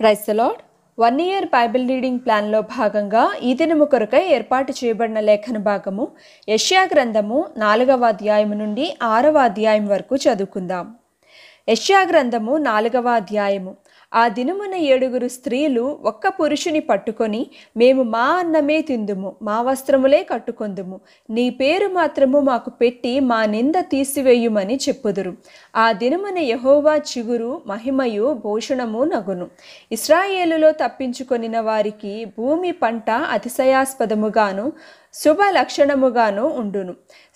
ప్రైస్లాడ్ one year Bible reading ప్లాన్లో భాగంగా ఈ దినము కొరకై ఏర్పాటు చేయబడిన లేఖన భాగము యష్యా గ్రంథము నాలుగవ అధ్యాయం నుండి ఆరవ అధ్యాయం వరకు చదువుకుందాం యష్యా గ్రంథము నాలుగవ అధ్యాయము ఆ దినమున ఏడుగురు స్త్రీలు ఒక్క పురుషుని పట్టుకొని మేము మా అన్నమే తిందుము మా వస్త్రములే కట్టుకొందుము నీ పేరు మాత్రము మాకు పెట్టి మా నింద తీసివేయుమని చెప్పుదురు ఆ దినమున యహోవా చిగురు మహిమయు భూషణము నగును ఇస్రాయేలులో తప్పించుకొనిన వారికి భూమి పంట అతిశయాస్పదముగాను శుభ లక్షణముగాను ఉండును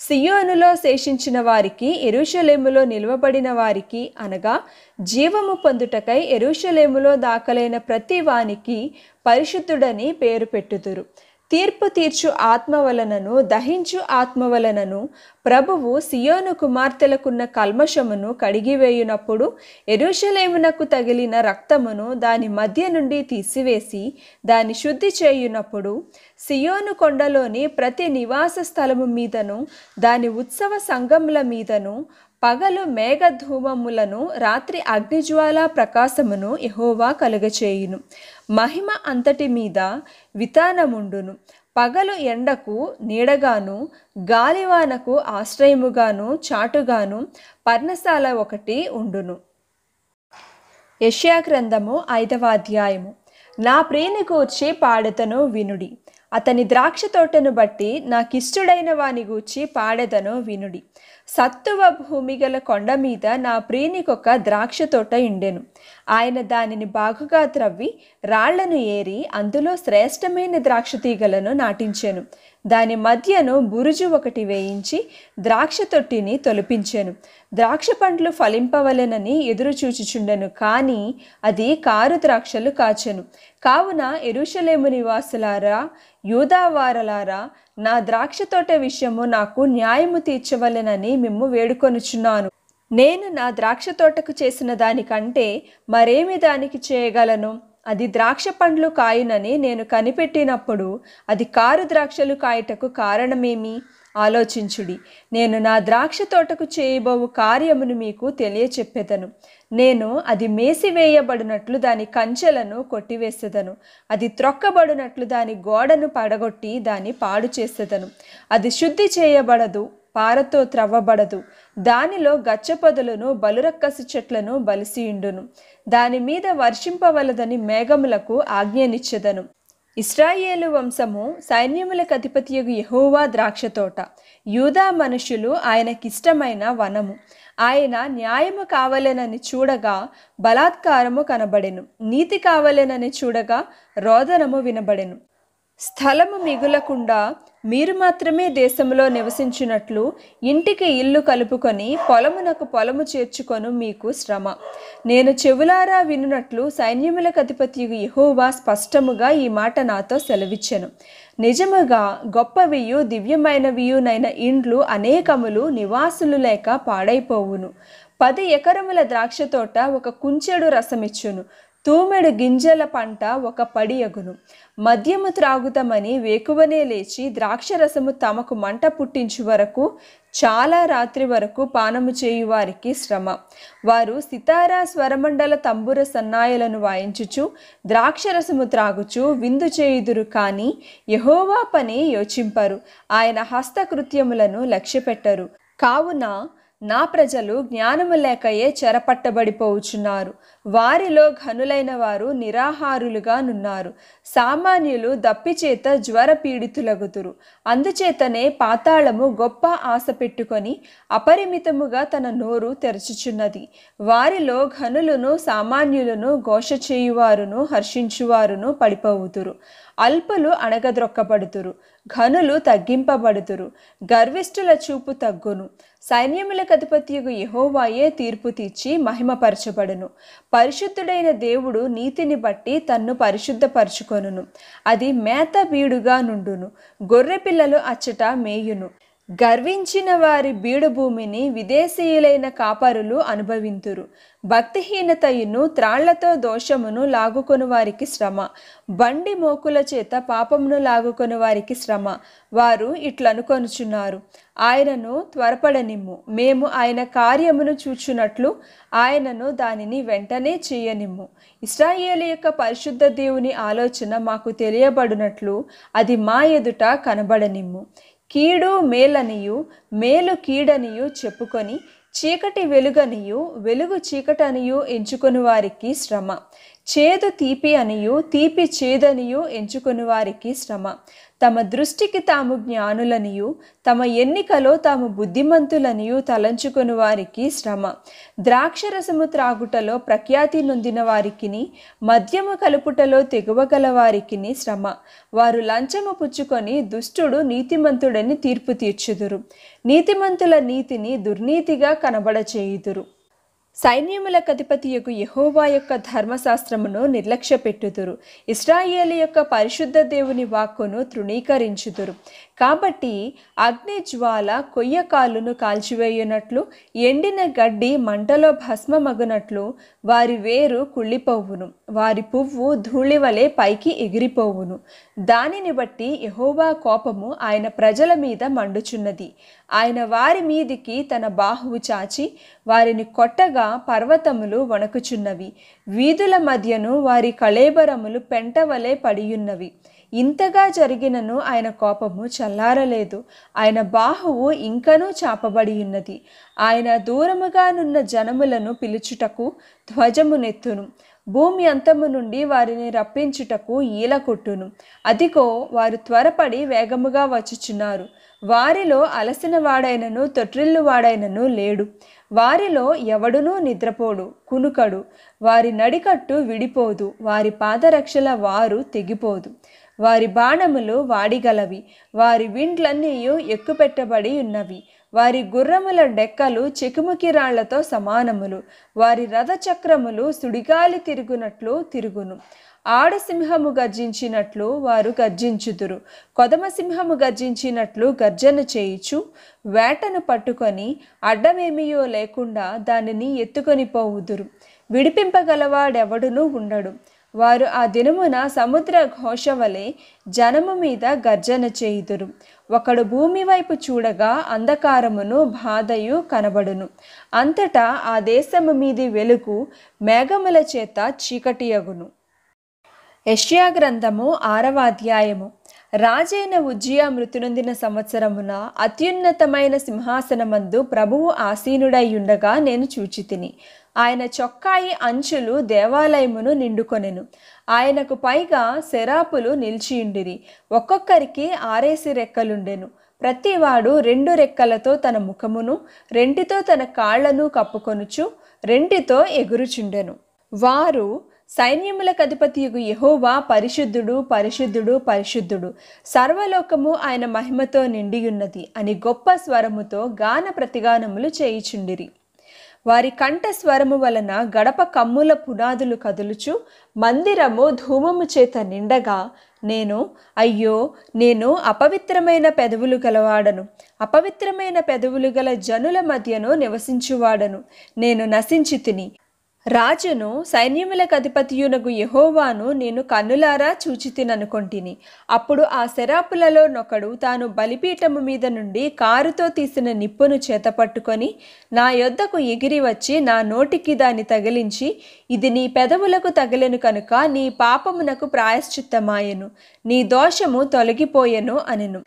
సియోనులో శేషించిన వారికి ఎరుషలేములో నిలువబడిన వారికి అనగా జీవము పొందుటకై ఎరుషలేములో దాఖలైన ప్రతి వానికి పరిశుద్ధుడని పేరు పెట్టుదురు తీర్పు తీర్చు ఆత్మ వలనను దహించు ఆత్మ వలనను ప్రభువు సియోను కుమార్తెలకున్న కల్మషమును కడిగివేయునప్పుడు ఎరుషలేమునకు తగిలిన రక్తమును దాని మధ్య నుండి తీసివేసి దాని శుద్ధి చేయునప్పుడు సియోను కొండలోని ప్రతి నివాస స్థలము మీదను దాని ఉత్సవ సంఘముల మీదను పగలు మేఘధూమములను రాత్రి అగ్నిజ్వాల ప్రకాశమును యహోవా కలుగచేయును మహిమ అంతటి మీద వితానముండును పగలు ఎండకు నీడగాను గాలివానకు ఆశ్రయముగాను చాటుగాను పర్ణశాల ఒకటి ఉండును యష్యాగ్రంథము ఐదవ అధ్యాయము నా ప్రియని కూర్చి పాడుతను వినుడి అతని ద్రాక్ష తోటను బట్టి నాకిష్టుడైన వాని గూర్చి పాడెదనో వినుడి సత్తువ భూమి గల కొండ మీద నా ప్రియునికొక ద్రాక్ష తోట ఇండెను ఆయన దానిని బాగుగా త్రవ్వి రాళ్లను ఏరి అందులో శ్రేష్టమైన ద్రాక్ష తీగలను నాటించాను దాని మధ్యను బురుజు ఒకటి వేయించి ద్రాక్ష తొట్టిని తొలపించాను ద్రాక్ష పండ్లు ఫలింపవలెనని ఎదురు కానీ అది కారు ద్రాక్షలు కాచెను కావున ఎరుషలేము నివాసులారా యూదావారలారా నా ద్రాక్ష తోట విషయము నాకు న్యాయము తీర్చవలెనని మిమ్ము వేడుకొనుచున్నాను నేను నా ద్రాక్ష తోటకు చేసిన దానికంటే మరేమి దానికి చేయగలను అది ద్రాక్ష పండ్లు కాయునని నేను కనిపెట్టినప్పుడు అది కారు ద్రాక్షలు కాయటకు కారణమేమి ఆలోచించుడి నేను నా ద్రాక్ష తోటకు చేయబోవు కార్యమును మీకు తెలియచెప్పెదను నేను అది మేసివేయబడినట్లు దాని కంచెలను కొట్టివేసేదను అది త్రొక్కబడినట్లు దాని గోడను పడగొట్టి దాన్ని పాడు చేసేదను అది శుద్ధి చేయబడదు పారతో త్రవ్వబడదు దానిలో గచ్చపొదలను బలురక్కసి చెట్లను బలిసియుండును దాని మీద వర్షింపవలదని మేఘములకు ఆజ్ఞనిచ్చదను ఇస్రాయేలు వంశము సైన్యములకు అధిపతియగు యహోవా తోట యూదా మనుషులు ఆయనకిష్టమైన వనము ఆయన న్యాయము కావలేనని చూడగా బలాత్కారము కనబడెను నీతి కావలేనని చూడగా రోదనము వినబడెను స్థలము మిగులకుండా మీరు మాత్రమే దేశంలో నివసించినట్లు ఇంటికి ఇల్లు కలుపుకొని పొలమునకు పొలము చేర్చుకొను మీకు శ్రమ నేను చెవులారా వినునట్లు సైన్యములకు అధిపతి యహోవా స్పష్టముగా ఈ మాట నాతో సెలవిచ్చను నిజముగా గొప్పవియు దివ్యమైనవియునైన ఇండ్లు అనేకములు నివాసులు లేక పాడైపోవును పది ఎకరముల ద్రాక్ష తోట ఒక కుంచెడు రసమిచ్చును తూమెడు గింజల పంట ఒక పడి అగును మద్యము త్రాగుతామని వేకువనే లేచి ద్రాక్ష రసము తమకు మంట పుట్టించు వరకు చాలా రాత్రి వరకు పానము చేయువారికి శ్రమ వారు సితారా స్వరమండల తంబుర సన్నాయలను వాయించుచు ద్రాక్ష రసము త్రాగుచు విందు చేయుదురు కానీ యహోవా పని యోచింపరు ఆయన హస్తకృత్యములను లక్ష్యపెట్టరు కావున నా ప్రజలు జ్ఞానము లేకయే చెరపట్టబడిపోవుచున్నారు వారిలో ఘనులైన వారు నిరాహారులుగా నున్నారు సామాన్యులు దప్పిచేత జ్వర పీడితులగుతురు అందుచేతనే పాతాళము గొప్ప ఆశ పెట్టుకొని అపరిమితముగా తన నోరు తెరచుచున్నది వారిలో ఘనులను సామాన్యులను ఘోష చేయువారును హర్షించువారును పడిపోవుతురు అల్పులు అణగద్రొక్కబడుతురు ఘనులు తగ్గింపబడుతురు గర్విష్ఠుల చూపు తగ్గును సైన్యములకు అధిపతియుగు యహోవాయే తీర్పు తీర్చి మహిమపరచబడును పరిశుద్ధుడైన దేవుడు నీతిని బట్టి తన్ను పరిశుద్ధపరచుకొనును అది మేత బీడుగా నుండును గొర్రెపిల్లలు అచ్చట మేయును గర్వించిన వారి బీడుభూమిని విదేశీయులైన కాపరులు అనుభవింతురు భక్తిహీనతయును త్రాళ్లతో దోషమును లాగుకొని వారికి శ్రమ బండి మోకుల చేత పాపమును లాగుకొని వారికి శ్రమ వారు ఇట్లనుకొనుచున్నారు ఆయనను త్వరపడనిమ్ము మేము ఆయన కార్యమును చూచున్నట్లు ఆయనను దానిని వెంటనే చేయనిమ్ము ఇస్రాయేల్ యొక్క పరిశుద్ధ దేవుని ఆలోచన మాకు తెలియబడినట్లు అది మా ఎదుట కనబడనిమ్ము కీడు మేలనియు మేలు కీడనియు చెప్పుకొని చీకటి వెలుగనియు వెలుగు చీకటనియు ఎంచుకొని వారికి శ్రమ చేదు తీపి అనియు తీపి చేదనియు ఎంచుకుని వారికి శ్రమ తమ దృష్టికి తాము జ్ఞానులనియు తమ ఎన్నికలో తాము బుద్ధిమంతులనియు తలంచుకుని వారికి శ్రమ ద్రాక్షరసము త్రాగుటలో ప్రఖ్యాతి నొందిన వారికిని మద్యము కలుపుటలో తెగువగల వారికిని శ్రమ వారు లంచము పుచ్చుకొని దుష్టుడు నీతిమంతుడని తీర్పు తీర్చుదురు నీతిమంతుల నీతిని దుర్నీతిగా కనబడచేయుదురు సైన్యములకు అధిపతియకు యహోవా యొక్క ధర్మశాస్త్రమును నిర్లక్ష్య పెట్టుదురు ఇస్రాయేల్ యొక్క పరిశుద్ధ దేవుని వాక్కును తృణీకరించుదురు కాబట్టి అగ్ని కొయ్య కొయ్యకాలును కాల్చివేయునట్లు ఎండిన గడ్డి మంటలో భస్మమగునట్లు వారి వేరు కుళ్ళిపోవును వారి పువ్వు ధూళివలే పైకి ఎగిరిపోవును దానిని బట్టి యహోవా కోపము ఆయన ప్రజల మీద మండుచున్నది ఆయన వారి మీదికి తన బాహువు చాచి వారిని కొట్టగా పర్వతములు వణకుచున్నవి వీధుల మధ్యను వారి కళేబరములు పెంటవలే పడియున్నవి ఇంతగా జరిగినను ఆయన కోపము చల్లారలేదు ఆయన బాహువు ఇంకనూ చాపబడి ఉన్నది ఆయన దూరముగానున్న జనములను పిలుచుటకు ధ్వజమునెత్తును భూమి అంతము నుండి వారిని రప్పించుటకు ఈల కొట్టును అదిగో వారు త్వరపడి వేగముగా వచ్చుచున్నారు వారిలో అలసిన వాడైనను తొట్రిల్లు వాడైనను లేడు వారిలో ఎవడునూ నిద్రపోడు కునుకడు వారి నడికట్టు విడిపోదు వారి పాదరక్షల వారు తెగిపోదు వారి బాణములు వాడిగలవి వారి విండ్లన్నీయు ఎక్కుపెట్టబడి ఉన్నవి వారి గుర్రముల డెక్కలు చెకుముకిరాళ్లతో సమానములు వారి రథచక్రములు సుడిగాలి తిరుగునట్లు తిరుగును ఆడసింహము గర్జించినట్లు వారు గర్జించుదురు కొదమసింహము గర్జించినట్లు గర్జన చేయిచు వేటను పట్టుకొని అడ్డమేమియో లేకుండా దానిని ఎత్తుకొని పోవుదురు విడిపింపగలవాడెవడునూ ఉండడు వారు ఆ దినమున సముద్ర ఘోష వలె జనము మీద గర్జన చేయుదురు ఒకడు భూమి వైపు చూడగా అంధకారమును బాధయు కనబడును అంతటా ఆ దేశము మీది వెలుగు మేఘముల చేత చీకటియగును యష్యా గ్రంథము ఆరవ అధ్యాయము రాజైన ఉజ్జియా మృతినొందిన సంవత్సరమున అత్యున్నతమైన సింహాసనమందు ప్రభువు ఆసీనుడైయుండగా నేను చూచితిని ఆయన చొక్కాయి అంచులు దేవాలయమును నిండుకొనెను ఆయనకు పైగా శరాపులు నిలిచియుండిరి ఒక్కొక్కరికి ఆరేసి రెక్కలుండెను ప్రతివాడు రెండు రెక్కలతో తన ముఖమును రెంటితో తన కాళ్లను కప్పుకొనుచు రెంటితో ఎగురుచుండెను వారు సైన్యములకు అధిపతియుగు యహోవా పరిశుద్ధుడు పరిశుద్ధుడు పరిశుద్ధుడు సర్వలోకము ఆయన మహిమతో నిండియున్నది అని గొప్ప స్వరముతో గాన ప్రతిగానములు చేయుచుండిరి వారి కంఠ స్వరము వలన గడప కమ్ముల పునాదులు కదులుచు మందిరము ధూమము చేత నిండగా నేను అయ్యో నేను అపవిత్రమైన పెదవులు గలవాడను అపవిత్రమైన పెదవులు గల జనుల మధ్యను నివసించువాడను నేను నశించి తిని రాజును సైన్యములకు అధిపతియునగు యహోవాను నేను కన్నులారా చూచితిననుకొంటిని అప్పుడు ఆ శరాపులలో నొకడు తాను బలిపీఠము మీద నుండి కారుతో తీసిన నిప్పును చేతపట్టుకొని నా యొద్దకు ఎగిరి వచ్చి నా నోటికి దాన్ని తగిలించి ఇది నీ పెదవులకు తగిలెను కనుక నీ పాపమునకు ప్రాయశ్చిత్తమాయెను నీ దోషము తొలగిపోయెను అనెను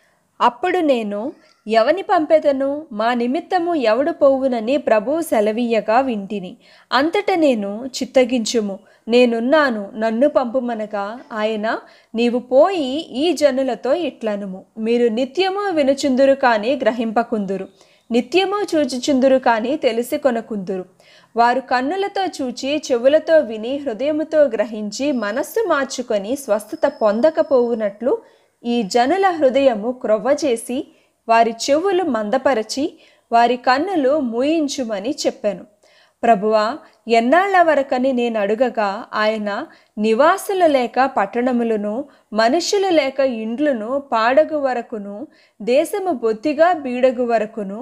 అప్పుడు నేను ఎవని పంపెదను మా నిమిత్తము ఎవడు పోవునని ప్రభువు సెలవీయగా వింటిని అంతట నేను చిత్తగించుము నేనున్నాను నన్ను పంపుమనగా ఆయన నీవు పోయి ఈ జనులతో ఇట్లనుము మీరు నిత్యము వినుచుందురు కానీ గ్రహింపకుందురు నిత్యము చూచుచుందురు కానీ తెలిసి కొనకుందురు వారు కన్నులతో చూచి చెవులతో విని హృదయముతో గ్రహించి మనస్సు మార్చుకొని స్వస్థత పొందకపోవునట్లు ఈ జనుల హృదయము క్రొవ్వ చేసి వారి చెవులు మందపరచి వారి కన్నులు మూయించుమని చెప్పాను ప్రభువా ఎన్నాళ్ల వరకని నేను అడుగగా ఆయన నివాసులు లేక పట్టణములను మనుషులు లేక ఇండ్లను పాడగు వరకును దేశము బొత్తిగా బీడగు వరకును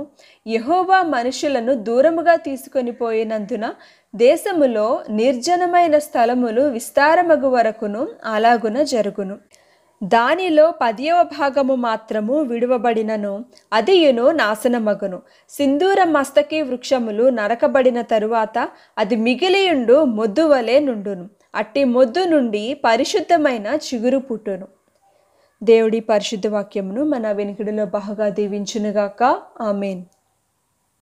యహోవా మనుషులను దూరముగా తీసుకొని పోయినందున దేశములో నిర్జనమైన స్థలములు విస్తారమగు వరకును అలాగున జరుగును దానిలో పదియవ భాగము మాత్రము విడువబడినను అదియును నాశనమగును సింధూర మస్తకి వృక్షములు నరకబడిన తరువాత అది మిగిలియుండు మొద్దువలే నుండును అట్టి మొద్దు నుండి పరిశుద్ధమైన చిగురు పుట్టును దేవుడి పరిశుద్ధ వాక్యమును మన వెనుకడిలో బాగా దీవించునుగాక ఆమెన్